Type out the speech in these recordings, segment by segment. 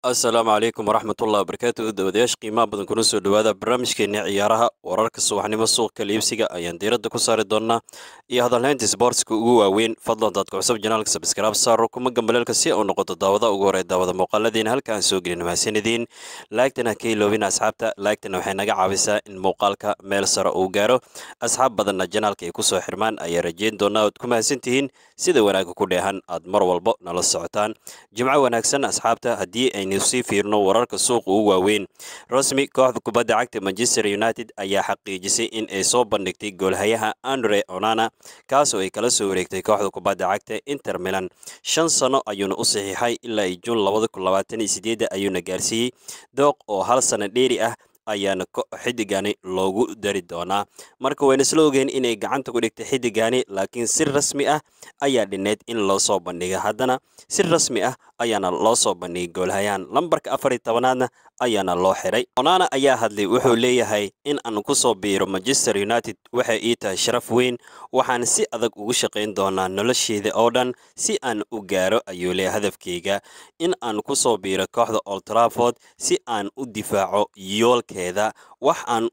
assalaamu calaykum waraxmatullahi wabarakaatu dawadayaasha qiimaha badan kuna soo dhawaada barnaamijkeenna ciyaaraha wararka subaxnimo suuqka liibsiga ayaan diiradda ku saari doonaa iyo hadalhaynta sbortska ugu waaweyn fadlan daad kuxsab janaalka sabskraab saaro kuma gambaleelka si uu noqoto daawada ugu horey daawada muuqaaladiina halka aan soo gelin mahadsanidin laagtana ka iloobina asxaabta laagtana waxay naga caawisaa in muuqaalka meel sare uu gaaro asxaab badanna janaalka ay kusoo xirmaan ayaa rajeyn doonaa oad ku mahadsan tihiin sida wanaagga ku dheehan aad mar walbo nala socotaan jimco wanaagsan asxaabta haddii aynu sii fiirno wararka suuqa ugu waaweyn rasmi kooxda kubadda cagta manchester united ayaa xaqiijisay in ay soo bandhigtay goolhayaha andre onana kaasoo ay kala soo wareegtay kooxda kubadda cagta inter milan shan sano ayuuna u saxiixay ilaa juun sideeda ayuuna gaarsiiyey dooq oo hal sano dheeri ah ayaana xidigani loogu dari doonaa marka wayna isla ogeen inay gacanta ku dhigtay xidigani laakiin si rasmi ah ayaa dhineyd in loosoo soo bandhiga haddana si rasmi ah ayaana loosoo bandhigay goolhayaan lambarka afar iyo tobanaadna ayaana loo xiray onana ayaa hadlay wuxuu leeyahay in aan ku soo biiro manchester united waxay ii tahay sharaf weyn waxaan si adag ugu shaqayn doonaa nolosheeda oo dhan si aan u gaaro ayuu leeyay hadafkeyga in aan ku soo biiro kooxda oltraford si aan u difaaco yoolka gudaheeda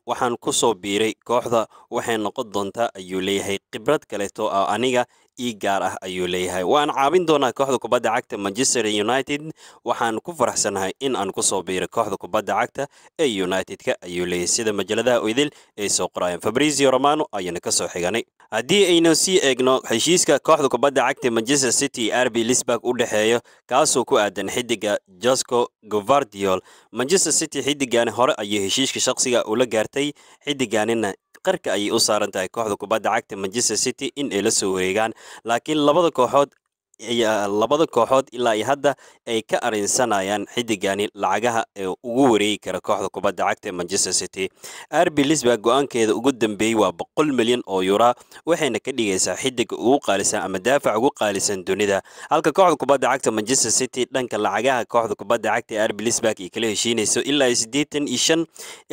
waxaan ku soo biiray kooxda waxay noqon doontaa ayuu leeyahay khibrad kaleto oo aniga ii gaar ah ayuu leeyahay waan caabin doonaa kooxda kubadda cagta manchester united waxaan ku faraxsanahay in aan ku soo biiro kooxda kubadda cagta ee united-ka ayuu leeyahay sida majalladaha idil ay soo qorayeen fabrizio romano ayaana ka soo xiganay haddii aynu sii eegno heshiiska kooxda kubadda cagta manchester city arb lisburg u dhexeeyo kaasoo ku aadan xidiga josco govardiol manchester city xidigaani hore ayuu heshiiska shaqsiga ula gaartay xidigaanina qarka ayay u saaran tahay kooxda kubadda cagta manchester city in ay la soo wareegaan laakiin labada kooxood Ah, labada kooxood ilaa iyo hadda ay ka arinsanayaan xidigani lacagaha ee ugu wareegi kara kooxda kubadda cagta ee manchester city arbi lisburg go-aankeeda ugu dambeeyey waa boqol milyan oo yura waxayna ka dhigaysaa xidiga ugu qaalisan ama daafac ugu qaalisan dunida halka kooxda kubadda cagta manchester city dhanka lacagaha kooxda kubadda cagta ee arbi lisburg ay kala heshiinayso ilaa iyo iyo shan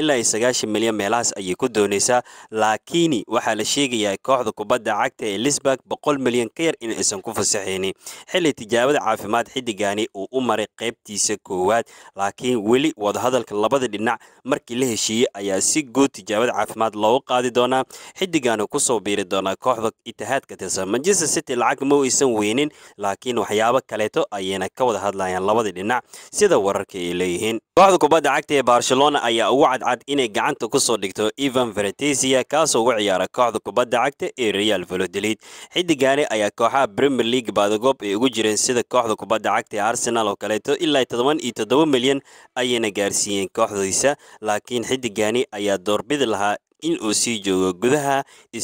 ilaa iyo sagaashan milyan meelahaas ayay ku doonaysaa laakiini waxaa la sheegayaa kooxda kubadda cagta ee lisburg boqol milyan ka yar inaysan ku fasaxayni xilli tijaabada caafimaad xiddigani uu u maray qaybtiisa koowaad laakiin weli wadahadalka labada dhinac markii la heshiiyey ayaa si guud tijaabada caafimaad loogu qaadi doonaa xiddigaanu kusoo biiri doonaa kooxda itihaadka tirsan manchester city lacag ma aysan weynin laakiin waxyaabo kaleeto ayayna ka wada hadlayaan labada dhinac sida wararka ay leeyihiin kooxda kubadda cagta ee barcelona ayaa ugu cadcad inay gacanta kusoo dhigto evan veretesia kaasoo ugu ciyaara kooxda kubadda cagta ee real valodolid xiddigaani ayaa kooxaha premier league baad goob ay ugu jireen sida kooxda kubadda cagta ee arsenal oo kaleeto ilaa todoban iyo toddoba milyan ayayna gaarsiiyeen kooxdiisa laakiin xidigani ayaa doorbidi lahaa in uu sii joogo gudaha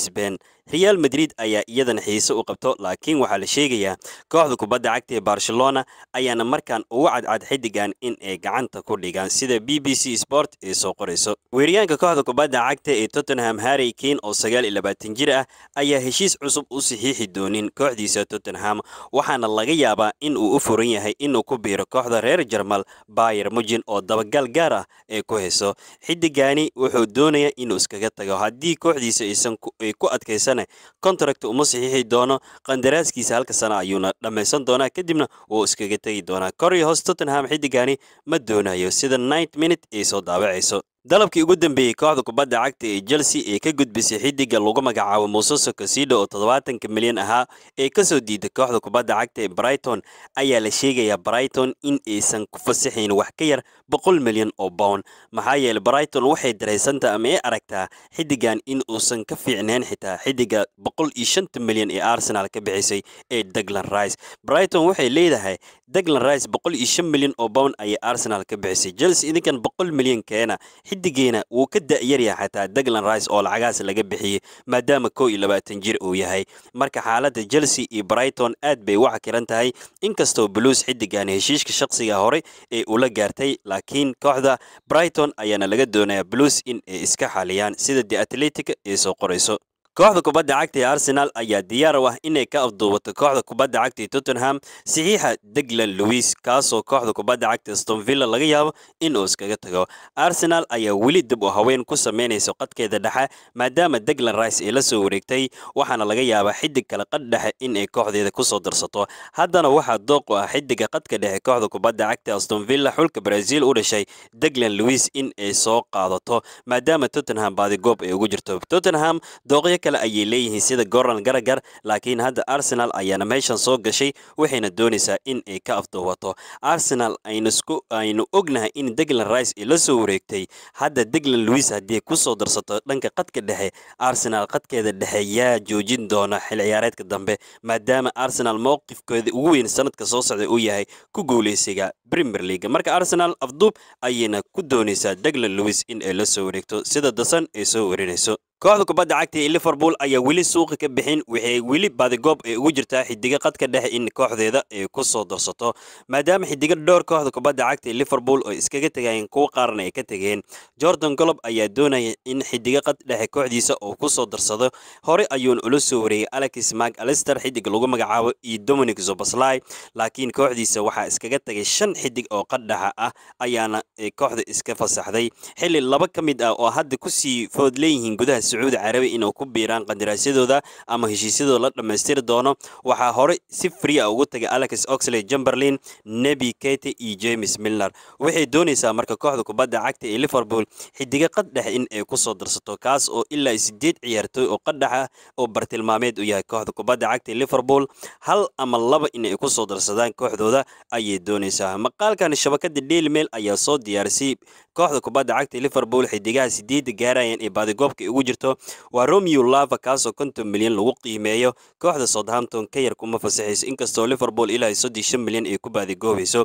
sbain real madrid ayaa iyadana xiise u qabto laakiin waxaa la sheegayaa kooxda kubadda cagta ee barcelona ayaana markaan ugu cadcad xidigan in ay gacanta ku dhigaan sida b b c sport ay soo qorayso weeryaanka kooxda kubadda cagta ee tottenham harry kane oo sagaal iyo labaatan jir ah ayaa heshiis cusub u saxiixi doonin kooxdiisa tottenham waxaana laga yaabaa in uu u furan yahay inuu ku biiro kooxda reer jarmal bayer mujin oo dabagal gaar ah ee ku heso xidigani wuxuu doonayaa inuu iskaga tago haddii kooxdiisa aysan ay ku adkaysan sane kontarakt uma saxiixi doono qandaraaskiisa halka sano ayuuna dhammaysan doonaa kadibna wuu iskaga tegi doonaa kor iyo hoos tottenham xidigani ma doonayo sida ninth minute ay soo daawacayso dalabkii ugu dambeeyey kooxda kubadda cagta ee chelsea ee ka gudbisay xidiga lagu magacaabo muuse sokosido oo toddobaatanka milyan ahaa ee kasoo diiday kooxda kubadda cagta ee brighton ayaa la sheegayaa brighton in aysan ku fasaxayn wax ka yar boqol milyan oo bound maxaa yeele brighton waxay daraysantaa ama ay aragtaa xidigan in uusan ka fiicnayn xitaa xidiga boqol iyo shanta milyan ee arsenal ka bixisay ee daglan rice brighton waxay leedahay daglan rice boqol iyo shan milyan oo bound ayay arsenal ka bixisay chelsea idinkan boqol milyan keena xidigeena wuu ka da'yarya xataa daglan rice oo lacagaas laga bixiyey maadaama kow iyo labaatan jir uu yahay marka xaaladda chelsea iyo brighton aad bay waxa kiran tahay inkastoo blues xidigan heshiishka shaqsiga hore ee ula gaartay laakiin kooxda brighton ayaana laga doonayaa blues in ay iska xaliyaan sida de atletic ay soo qorayso kooxda kubadda cagta ee arsenal ayaa diyaar u ah inay ka afduubato kooxda kubadda cagta ee tottenham saxiixa deglan louis kaasoo kooxda kubadda cagta stonvilla laga yaabo inuu iskaga tago arsenal ayaa weli dib u haween ku samaynaysa qadkeeda dhexe maadaama deglan rice ay la soo wareegtay waxaana laga yaabaa xiddig kale qad dhexe in ay kooxdeeda kusoo darsato haddana waxaa dooq u ah xidiga qadka dhexe kooxda kubadda cagta astonvilla xulka brazil u dhashay deglan louis in ay soo qaadato maadaama tottenham baadigoob ay ugu jirto tottenham dooqyo kale ayay leeyihiin sida goran garagar laakiin hadda arsenal ayaana meeshan soo gashay waxayna doonaysaa in ay ka afduubato arsenal aynu ognahay in deglan rice ay la soo wareegtay hadda deglan luis haddii kusoo darsato dhanka qadka dhexe arsenal qadkeeda dhexe yaa joojin doona xil ciyaareedka dambe maadaama arsenal mowqifkooda ugu weyn sanadka soo socday uu yahay ku guuleysiga premier leaga marka arsenal afduub ayayna ku doonaysaa deglan luis in ay la soo wareegto sida dasan ay soo warinayso kooxda kubadda cagta ee liverpool ayaa weli suuqi ka bixin waxay weli baadigoob ee ugu jirtaa xiddiga qadka dhexe in kooxdeeda ay ku soo darsato maadaama xidiga dhowr kooxda kubadda cagta ee liverpool oo iskaga tegayeen kuwa qaarna ay ka tegeen jordan golob ayaa doonaya in xiddiga qad dhexe kooxdiisa uu ku soo darsado hore ayuuna ula soo wareeyey alex mak alister xiddig lagu magacaabo iyo dominic zobaslai laakiin kooxdiisa waxaa iskaga tegay shan xidig oo qaddhaxa ah ayaana eh, kooxda iska fasaxday xilli laba ka mid ah oo hadda kusii food leeyihiin gudaha sacuudi carabi inuu ku biiraan qandaraasyadooda ama heshiisyadooda la dhammaystiri doono waxaa horey si fria ah ugu tagay alex oxley jumberlin nebi kete iyo james milner waxay doonaysaa marka kooxda kubadda cagta ee liverpool xidiga qad dhex in ay kusoo darsato kaas oo ilaa sideed ciyaartooy oo qaddhaxa ah oo bartilmaameed u yahay kooxda kubadda cagta ee liverpool hal ama laba inay kusoo darsadaan kooxdooda ayay doonaysaa maqaalkan shabakada daily mail ayaa soo diyaarisay kooxda kubadda cagta ee liverpool xidigaha sideedda gaarayan ee baadigoobka ugu jirta jirto waa romeo lava kaasoo konton milyan lagu qiimeeyo kooxda southampton ka yar kuma fasaxayso inkastoo liverpool ilaa soddon milyan ay ku baadi baadigoobayso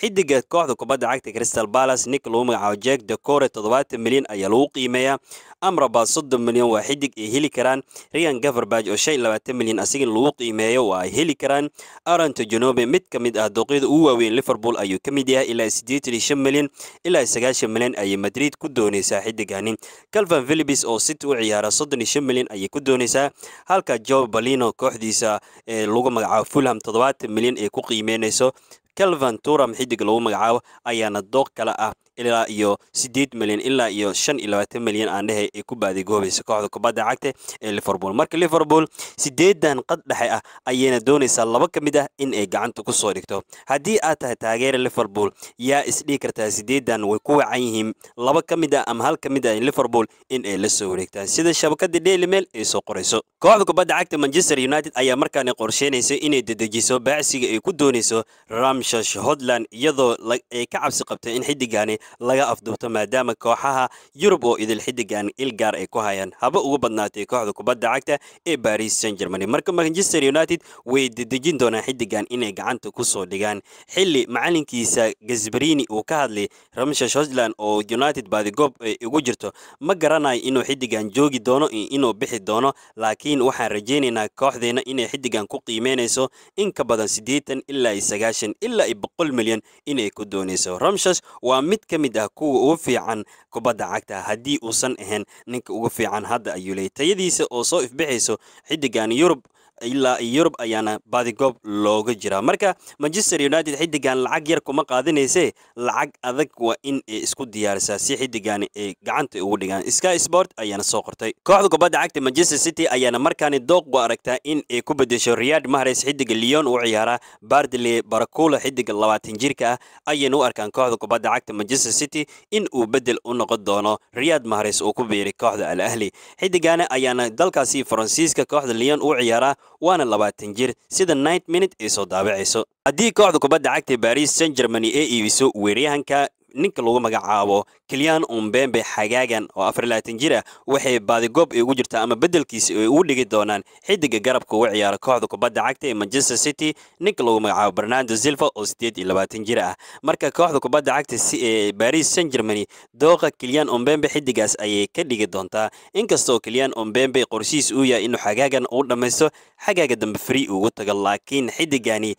xidiga kooxda kubadda cagta crystal balas nik lagu magacaabo jack decore toddobaatan milyan ayaa lagu qiimeeyaa amraba soddon milyan waa xidig ay heli karaan rian gaverbag oo shan labaatan milyan asigin lagu qiimeeyo waa ay heli karaan aranto janobe mid ka mid ah dooqyada ugu waaweyn liverpool ayuu ka mid yahay ilaa siddeetan iyo shan milyan ilaa sagaashan milyan ayay madrid ku dooneysaa xidigani calvan philibis oo city u ciyaara soddon iyo shan milyan ayay ku dooneysaa halka jo balino kooxdiisa ee lagu magacaabo fulham toddobaatan milyan ay ku qiimeyneyso calvan turam xidig lagu magacaabo ayaana dooq kale ah ilaa iyo sideed milyan ilaa iyo shan iyo labaatan milyan aan dhehay ay ku baadigoobaysa kooxda kubadda cagta ee liverpool marka liverpool sideedan qad dhexe ah ayayna doonaysaa laba ka mid ah in ay gacanta ku soo dhigto haddii aad tahay taageera liverpool yaa isdhihi kartaa sideedan way ku wacan yihiin laba ka mid ah ama hal ka mid ah liverpool in ay la soo wareegtaan sida shabakada daily mail ay soo qorayso kooxda kubadda cagta manchester united ayaa markaana qorsheynaysa inay dedejiso baacsiga ay ku doonayso ramshash hodland iyadoo ay ka cabsi qabtay in xiddigaani laga afduubto maadaama kooxaha yurub oo idil xidigan il gaar ay ku hayaan haba ugu badnaatay kooxda kubadda cagta ee baris san germany marka manchester united way dedejin doonaan xidigan inay gacanta kusoo dhigaan xili macalinkiisa gasbarini uu ka hadlay ramsha hosland oo united badigob ay ugu jirto ma garanayo inuu xidigan joogi doono inuu bixi doono laakiin waxaan rajaynaynaa kooxdeena inay xidigan ku qiimeynayso in ka badan siddeetan ilaa sagaashan ilaa boqol milyan inay ku doonayso ramshas waa mid ka mid ah kuwa ugu fiican kubadda cagta haddii uusan ahayn ninka ugu fiican hadda ayuu leeyay tayadiisa oo soo ifbixayso xiddigan yurub ilaa yurub ayaana baadigoob looga jiraa marka manchester united xidigan lacag yar kuma qaadinayse lacag adag waa in ay isku diyaarisaa si xidigan ay gacanta ugu dhigaan sky sport ayaana soo qortay kooxda kubadda cagta manchester city ayaana markaani dooq u aragtaa in ay ku bedesho riyad mahres xidiga leon u ciyaara bardile barakula xidiga labaatan jirka ah ayayna u arkaan kooxda kubadda cagta manchester city in uu bedel u noqon doono riyad mahres uu ku biiray kooxda al ahli xidigana ayaana dalkaasi faransiiska kooxda leon u ciyaara waana labaatan jir sida night minute ay soo daabacayso haddii kooxda kubadda cagta baris san germany ee iibiso weeryahanka ninka lagu magacaabo keliyaan umbembe xagaagan oo afar laatan jir ah waxay baadigoob ay ugu jirtaa ama beddelkiisa ay ugu dhigi doonaan xidiga garabka uga ciyaara kooxda kubadda cagta ee manchester city ninka lagu magacaabo barnando silva oo siddeed iyo labaatan jir ah marka kooxda kubadda cagta ee baris san germany dooqa keliyaan umbembe xidigaas ayay ka dhigi doontaa inkastoo keliyaan umbembe qorshihiis uu yahay inuu xagaagan uu dhammaysto xagaaga dambe free ugu tago laakiin xidigani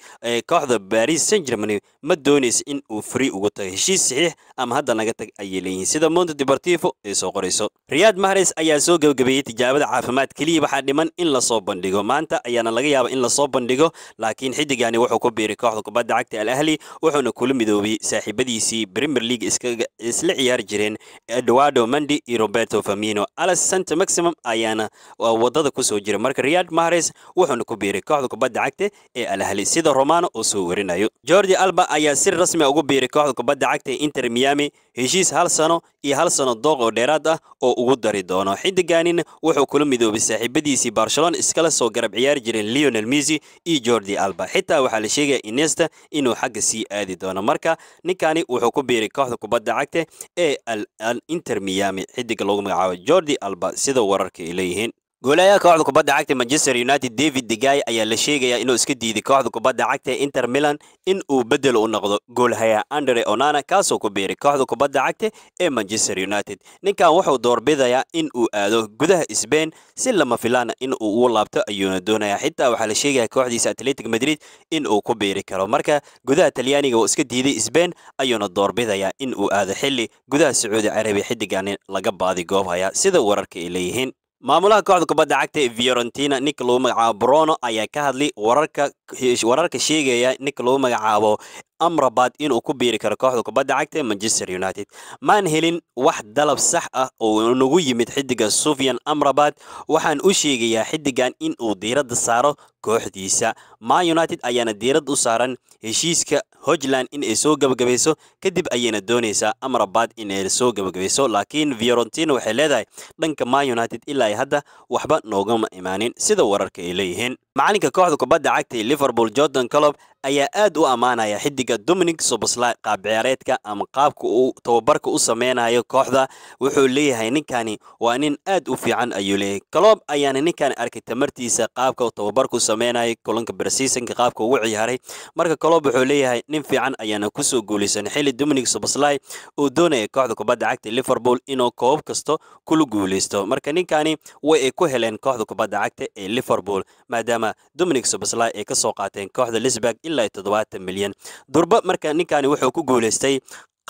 kooxda baris san germany ma doonaysa in uu free ugu tago heshiis saxiix saxiix ama hadda naga tag ayay leeyihiin sida monte deportivo ay soo qorayso riyaad mahares ayaa soo gebagabeeyey tijaabada caafimaad keliya waxaa dhiman in lasoo bandhigo maanta ayaana laga yaaba in lasoo bandhigo laakiin xidigani wuxuu ku biiray kooxda kubadda cagta al ahli wuxuuna kula midoobay saaxiibadiisii premier league isla ciyaari jireen eduardo mandi iyo roberto famino alex santa maximum ayaana wadada kusoo jira marka riyaad mahares wuxuuna ku biiray kooxda kubadda cagta ee al ahli sida romano oo soo warinayo jordi alba ayaa si rasmi ah ugu biiray kooxda kubadda cagta inter miyami heshiis hal sano iyo hal sano dooq oo dheeraad ah oo ugu dari doono xiddiganin wuxuu kula midoobay saaxiibadiisii barcelon iskala soo garab ciyaari jireen leonel misi iyo jordi alba xitaa waxaa la sheegaya inesta inuu xagga sii aadi doono marka ninkani wuxuu ku biiray kooxda kubadda cagta ee inter miyami xiddiga lagu magacaabo jordi alba sida wararka ay leeyihiin goolayaha kooxda kubadda cagta manchester united david degay ayaa la sheegayaa inuu iska diiday kooxda kubadda cagta ee inter milan in uu beddel u noqdo goolhayaha andre onana kaasoo ku biiray kooxda kubadda cagta ee manchester united ninkan wuxuu doorbidayaa in uu aado gudaha sbain si lama filaana in uu uu laabto ayuuna doonayaa xitaa waxaa la sheegayaa kooxdiisa atletic madrid in uu ku biiri karo marka gudaha talyaaniga uu iska diiday sbain ayuuna doorbidayaa in uu aado xilli gudaha sacuudi carabiya xidigani laga baadi goobhaya sida wararka ay leeyihiin maamulaha kooxda kubadda cagta ee fiorentina nick lagu magacaabo brono ayaa ka hadlay wararka wararka sheegaya ninka lagu magacaabo amrabad inuu ku biiri karo kooxda kubadda cagta ee manchester united maan helin wax dalab sax ah oo nagu yimid xidiga sufian amrabad waxaan u sheegayaa xidigan in uu diiradda saaro kooxdiisa man united ayaana diirad u saaran heshiiska hojland in ay soo gabagabayso kadib ayayna doonaysaa amrabad inay soo gabagabayso laakiin fiorentina waxay leedahay dhanka man united ilaa hadda waxba noogama imaanin sida wararka ay leeyihiin macalinka kooxda kubadda cagta liverpool jordan colob ayaa aad u ammaanaya xidiga dominik qaab ciyaareedka ama qaabka uu tababarka u sameynayo kooxda wuxuu leeyahay ninkani waa nin aad u fiican ayuu leeyahay kaloob ayaana ninkan arkay tamartiisa qaabka tababarku sameynayo kulanka barsiisanka qaabka ugu ciyaaray marka kaloob wuxuu leeyahay nin fiican ayaana kusoo guulaysan xili dominik sobosly uu doonaya kooxda kubadda cagta liverpool inuu koob kasto kula guulaysto marka ninkani way ay ku heleen kooxda kubadda cagta ee liverpool maadaama dominik sobosly ay kasoo qaateen kooxda lisburg ilaa toddobaatan milyan durba marka ninkani wuxuu ku guuleystay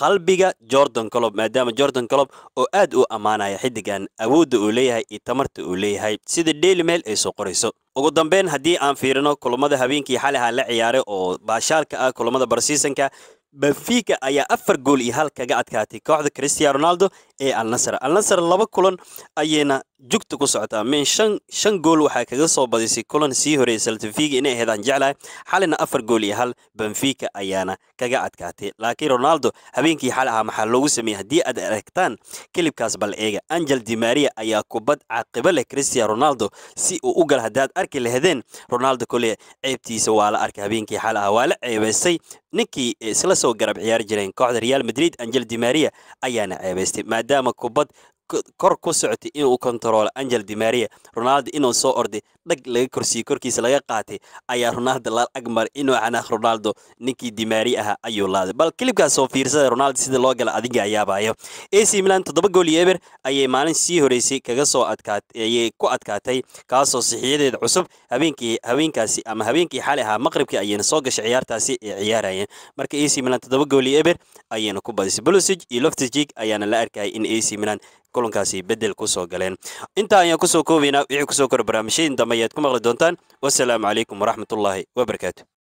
qalbiga jordan colob maadaama jordan colob oo aad u ammaanaya xidigan awoodda uu leeyahay iyo tamarta uu leeyahay sida daily mail ay soo qorayso ugu dambeyn haddii aan fiirino kulammada habeenkii xaliha la ciyaaray oo baashaalka ah kulammada barsiisanka benfica ayaa afar gool iyo hal kaga adkaatay kooxda christian ronaldo ee alnasr alnasr laba kulan ayayna jugta ku socotaa min shan gool waxaa kaga soo badisay kulan sii horeysay latafiga inay aheedaan jeclahay xalina afar gool iyo hal benfika ayaana kaga adkaatay laakiin ronaldo habeenkii xal ahaa maxaa loogu sameeyey haddii aad aragtaan kelibkaas bal eega angel di ayaa kubad caaqibo leh christian ronaldo si uu u gala haddaad arki lahadeen ronaldo kole ceebtiisa waa la arkay habeenkii xal ahaa waa la ceebaystay ninkii isla soo garab ciyaari jireen kooxda real madrid angel dimaria ayaana ceebaystay maadaama kubad kor ku socotay inuu kontrolo angel dimaria ronaldo inuu soo orday dhag laga korsiiyey korkiisa laga qaatay ayaa ronaldo laal agmar inuu xanaaq ronaldo ninkii dimari ahaa ayuu laaday bal kilibkaas oo ronaldo sida loo gala adiga ayaabayo ac milan toddoba gool iyo eber ayay maalin sii horeysay kaga soo adkaatay ku adkaatay kaasoo sixiyadeeda cusub habeenkii habeenkaasi ama habeenkii xali ahaa maqribkii ayayna soo gashay ciyaartaasi ay ciyaarayeen marka ac milan toddoba gool iyo eber ayayna ku badisay bolosig iyo loftus jig ayaana la arkayay in ac milan kulankaasi bedel kusoo galeen intaa ayaan kusoo koobaynaa wixii kusoo kora barnaamijyadan dambe ayaad ku maqli doontaan wasalaamu calaykum waraxmatullaahi wabarakaatu